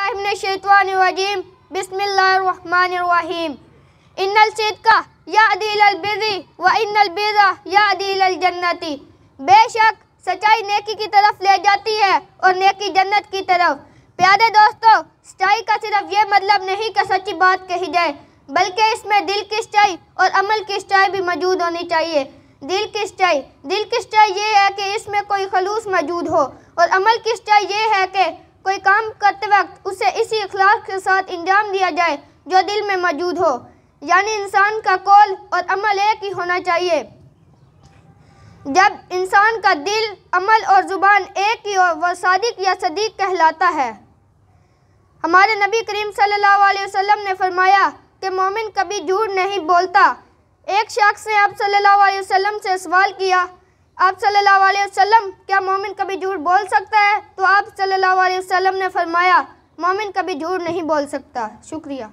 باللہ من الشیطان الرجیم بسم اللہ الرحمن الرحیم ان الصدقہ یعدی للبیضی و ان البیضہ یعدی للجنتی بے شک سچائی نیکی کی طرف لے جاتی ہے اور نیکی جنت کی طرف پیادے دوستو سچائی کا صرف یہ مطلب نہیں کہ سچی بات کہی جائے بلکہ اس میں دل کی سچائی اور عمل کی سچائی بھی موجود ہونی چاہیے دل کی سچائی دل کی سچائی یہ ہے کہ اس میں کوئی خلوص موجود ہو اور عمل کی سچائی یہ ہے کہ کوئی کام کرتے وقت اسے اسی اخلاق کے ساتھ انجام دیا جائے جو دل میں موجود ہو یعنی انسان کا اور عمل ایک ہی ہونا چاہیے جب انسان کا دل عمل اور زبان ایک ہی اور صادق یا صدیق کہلاتا ہے ہمارے نبی کریم صلی اللہ علیہ وسلم نے فرمایا کہ مومن کبھی جھوڑ نہیں بولتا ایک شخص نے آپ صلی اللہ علیہ وسلم سے سوال کیا آپ صلی اللہ علیہ وسلم کیا مومن کبھی جھوٹ بول سکتا ہے تو آپ صلی اللہ علیہ وسلم نے فرمایا مومن کبھی جھوٹ نہیں بول سکتا شکریہ